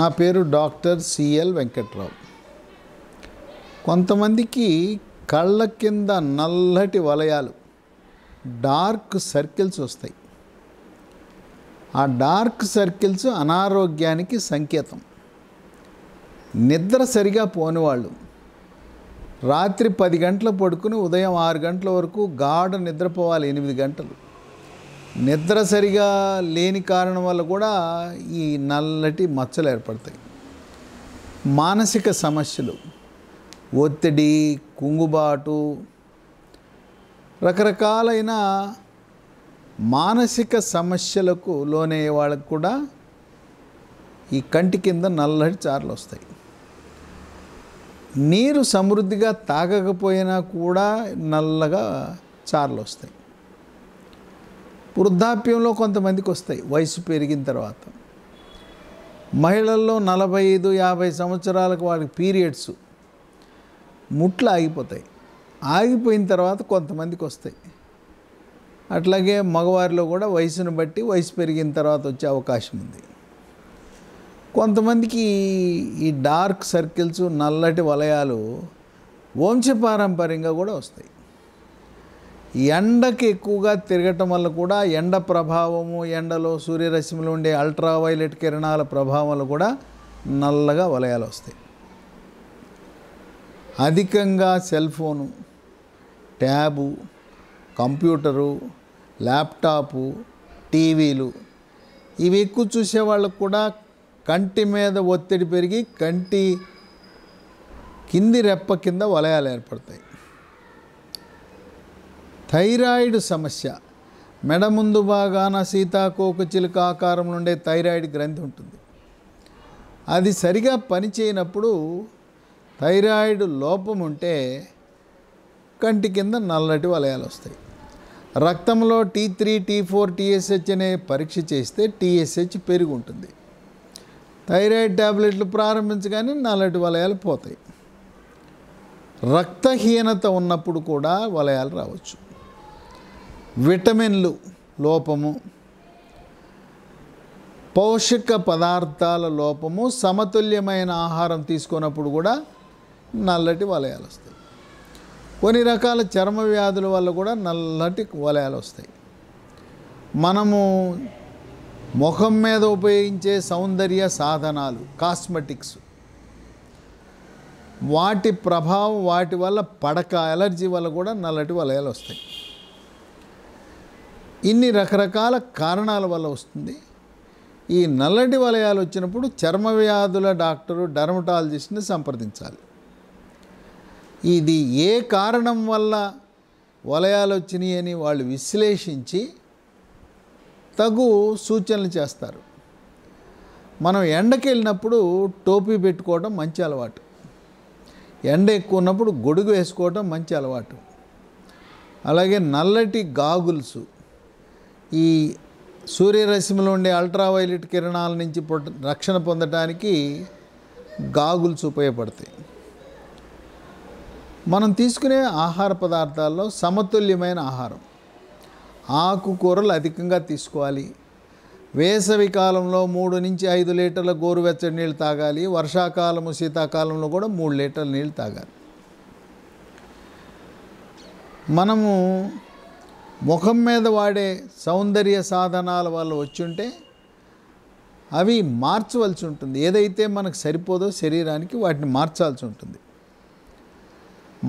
నా పేరు doctor CL Venkatrao కొంతమందికి కళ్ళ కింద నల్లటి వలయాలు డార్క్ సర్కిల్స్ వస్తాయి ఆ డార్క్ సర్కిల్స్ అనారోగ్యానికి సంకేతం నిద్ర సరిగా పోని వాళ్ళు రాత్రి పది గంటలు పడుకుని ఉదయం ఆరు గంటల వరకు గాఢ నిద్రపోవాలి ఎనిమిది గంటలు నిద్ర సరిగా లేని కారణం వల్ల కూడా ఈ నల్లటి మచ్చలు ఏర్పడతాయి మానసిక సమస్యలు ఒత్తిడి కుంగుబాటు రకరకాలైన మానసిక సమస్యలకు లోనే వాళ్ళకు కూడా ఈ కంటి కింద నల్లటి చారులు వస్తాయి నీరు సమృద్ధిగా తాగకపోయినా కూడా నల్లగా చారులు వస్తాయి వృద్ధాప్యంలో కొంతమందికి వస్తాయి వయసు పెరిగిన తర్వాత మహిళల్లో నలభై ఐదు యాభై సంవత్సరాలకు వారికి పీరియడ్స్ ముట్లు ఆగిపోతాయి ఆగిపోయిన తర్వాత కొంతమందికి వస్తాయి అట్లాగే మగవారిలో కూడా వయసును బట్టి వయసు పెరిగిన తర్వాత వచ్చే అవకాశం ఉంది కొంతమందికి ఈ డార్క్ సర్కిల్స్ నల్లటి వలయాలు వంశపారంపర్యంగా కూడా వస్తాయి ఎండకి ఎక్కువగా తిరగటం వల్ల కూడా ఎండ ప్రభావము ఎండలో సూర్యరశ్మిలో ఉండే అల్ట్రావైలెట్ కిరణాల ప్రభావం వల్ల కూడా నల్లగా వలయాలు వస్తాయి అధికంగా cell phone tab computer laptop టీవీలు ఇవి ఎక్కువ చూసే వాళ్ళకు కూడా కంటి మీద ఒత్తిడి పెరిగి కంటి కింది రెప్ప కింద వలయాలు ఏర్పడతాయి థైరాయిడ్ సమస్య మెడ ముందు భాగాన సీతాకోకచిలుక ఆకారంలో ఉండే థైరాయిడ్ గ్రంథి ఉంటుంది అది సరిగా పనిచేయనప్పుడు థైరాయిడ్ లోపం ఉంటే కంటి కింద నల్లటి వలయాలు వస్తాయి రక్తంలో T three T four TSH అనే పరీక్ష చేస్తే టీఎస్హెచ్ పెరిగి ఉంటుంది థైరాయిడ్ ట్యాబ్లెట్లు ప్రారంభించగానే నల్లటి వలయాలు పోతాయి రక్తహీనత ఉన్నప్పుడు కూడా వలయాలు రావచ్చు విటమిన్లు లోపము పౌషిక పదార్థాల లోపము సమతుల్యమైన ఆహారం తీసుకున్నప్పుడు కూడా నల్లటి వలయాలు వస్తాయి కొన్ని రకాల చర్మ వ్యాధుల వల్ల కూడా నల్లటి వలయాలు వస్తాయి మనము ముఖం మీద ఉపయోగించే సౌందర్య సాధనాలు కాస్మెటిక్స్ వాటి ప్రభావం వాటి వల్ల పడక ఎలర్జీ వల్ల కూడా నల్లటి వలయాలు వస్తాయి ఇన్ని రకరకాల కారణాల వల్ల వస్తుంది ఈ నల్లటి వలయాలు వచ్చినప్పుడు చర్మ వ్యాధుల డాక్టరు డర్మటాలజిస్ట్ని సంప్రదించాలి ఇది ఏ కారణం వల్ల వలయాలు వచ్చినాయి అని వాళ్ళు విశ్లేషించి తగు సూచనలు చేస్తారు మనం ఎండకి వెళ్ళినప్పుడు టోపీ పెట్టుకోవడం మంచి అలవాటు ఎండ ఎక్కువ ఉన్నప్పుడు గొడుగు వేసుకోవడం మంచి అలవాటు అలాగే నల్లటి గాగుల్సు ఈ సూర్యరశ్మిలో ఉండే అల్ట్రావైలెట్ కిరణాల నుంచి రక్షణ పొందటానికి గాగుల్స్ ఉపయోగపడతాయి మనం తీసుకునే ఆహార పదార్థాల్లో సమతుల్యమైన ఆహారం ఆకుకూరలు అధికంగా తీసుకోవాలి వేసవి కాలంలో మూడు నుంచి ఐదు లీటర్ల గోరువెచ్చడి నీళ్ళు తాగాలి వర్షాకాలము శీతాకాలంలో కూడా మూడు లీటర్ల నీళ్ళు తాగాలి మనము ముఖం మీద వాడే సౌందర్య సాధనాల వల్ల వచ్చుంటే అవి మార్చవలసి ఉంటుంది ఏదైతే మనకు సరిపోదో శరీరానికి వాటిని మార్చాల్సి ఉంటుంది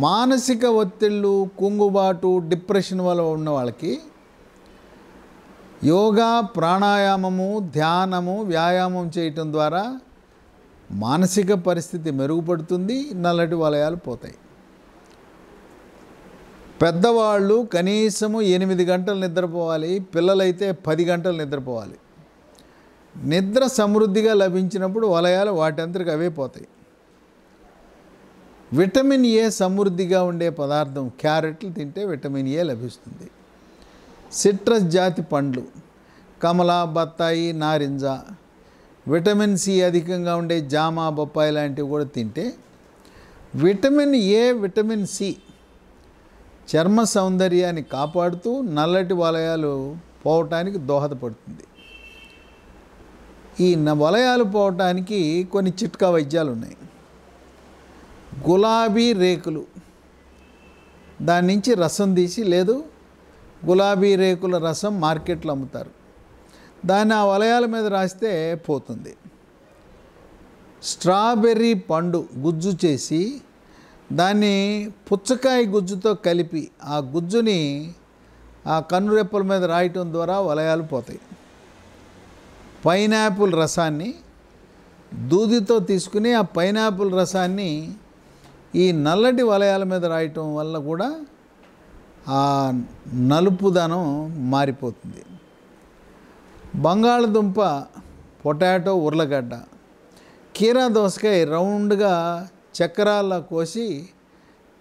మానసిక ఒత్తిళ్ళు కుంగుబాటు డిప్రెషన్ వల్ల ఉన్న వాళ్ళకి యోగా ప్రాణాయామము ధ్యానము వ్యాయామం చేయటం ద్వారా మానసిక పరిస్థితి మెరుగుపడుతుంది నల్లటి వలయాలు పోతాయి పెద్దవాళ్ళు కనీసము ఎనిమిది గంటలు నిద్రపోవాలి పిల్లలైతే పది గంటలు నిద్రపోవాలి నిద్ర సమృద్ధిగా లభించినప్పుడు వలయాలు వాటంతరికి అవే పోతాయి విటమిన్ ఏ సమృద్ధిగా ఉండే పదార్థం క్యారెట్లు తింటే విటమిన్ ఏ లభిస్తుంది సిట్రస్ జాతి పండ్లు కమల బత్తాయి నారింజ విటమిన్ సి అధికంగా ఉండే జామ బొప్పాయి లాంటివి కూడా తింటే విటమిన్ ఏ విటమిన్ సి చర్మ సౌందర్యాన్ని కాపాడుతూ నల్లటి వలయాలు పోవటానికి దోహదపడుతుంది ఈ వలయాలు పోవటానికి కొన్ని చిట్కా వైద్యాలు ఉన్నాయి గులాబీ రేకులు దాని నుంచి రసం తీసి లేదు గులాబీ రేకుల రసం మార్కెట్లో అమ్ముతారు దాన్ని ఆ వలయాల మీద రాస్తే పోతుంది స్ట్రాబెర్రీ పండు గుజ్జు చేసి దాన్ని పుచ్చకాయ గుజ్జుతో కలిపి ఆ గుజ్జుని ఆ కన్నురెప్పల మీద రాయటం ద్వారా వలయాలు పోతాయి పైనాపిల్ రసాన్ని దూదితో తీసుకుని ఆ పైనాపిల్ రసాన్ని ఈ నల్లటి వలయాల మీద రాయటం వల్ల కూడా ఆ నలుపుదనం మారిపోతుంది బంగాళదుంప పొటాటో ఉర్లగడ్డ కీరా దోసకాయ రౌండ్గా చక్రాల్లో కోసి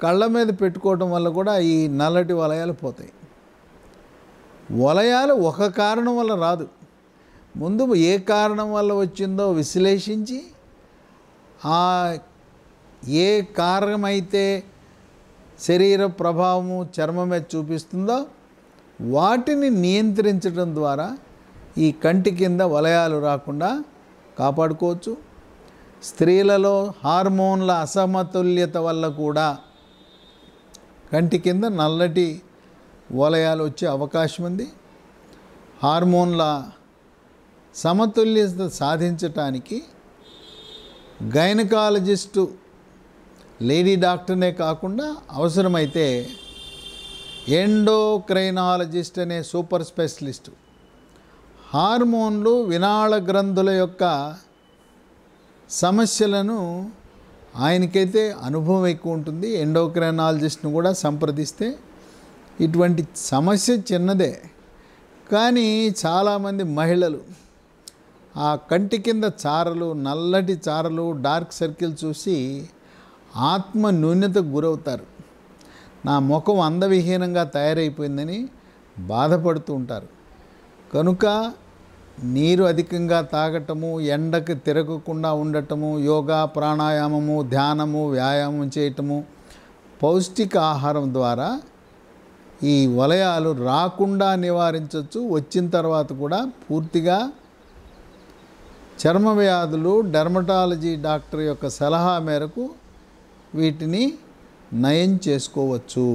కళ్ళ మీద పెట్టుకోవటం వల్ల కూడా ఈ నల్లటి వలయాలు పోతాయి వలయాలు ఒక కారణం వల్ల రాదు ముందు ఏ కారణం వల్ల వచ్చిందో విశ్లేషించి ఆ ఏ కారణమైతే శరీర ప్రభావము చర్మం మీద చూపిస్తుందో వాటిని నియంత్రించడం ద్వారా ఈ కంటి కింద వలయాలు రాకుండా కాపాడుకోవచ్చు స్త్రీలలో హార్మోన్ల అసమతుల్యత వల్ల కూడా కంటి కింద నల్లటి వలయాలు వచ్చే అవకాశం ఉంది హార్మోన్ల సమతుల్యత సాధించటానికి గైనకాలజిస్టు లేడీ డాక్టర్నే కాకుండా అవసరమైతే ఎండోక్రైనాలజిస్ట్ అనే సూపర్ స్పెషలిస్టు హార్మోన్లు వినాళ గ్రంథుల యొక్క సమస్యలను ఆయనకైతే అనుభవం ఎక్కువ ఉంటుంది ఎండోక్రైనాలజిస్ట్ను కూడా సంప్రదిస్తే ఇటువంటి సమస్య చిన్నదే కానీ చాలామంది మహిళలు ఆ కంటి కింద చారలు నల్లటి చారలు డార్క్ సర్కిల్ చూసి ఆత్మ న్యూన్యతకు గురవుతారు నా ముఖం అందవిహీనంగా తయారైపోయిందని బాధపడుతూ ఉంటారు కనుక నీరు అధికంగా తాగటము ఎండకు తిరగకుండా ఉండటము యోగా ప్రాణాయామము ధ్యానము వ్యాయామం చేయటము పౌష్టిక ఆహారం ద్వారా ఈ వలయాలు రాకుండా నివారించవచ్చు వచ్చిన తర్వాత కూడా పూర్తిగా చర్మ వ్యాధులు డెర్మటాలజీ డాక్టర్ యొక్క సలహా మేరకు వీటిని నయం చేసుకోవచ్చు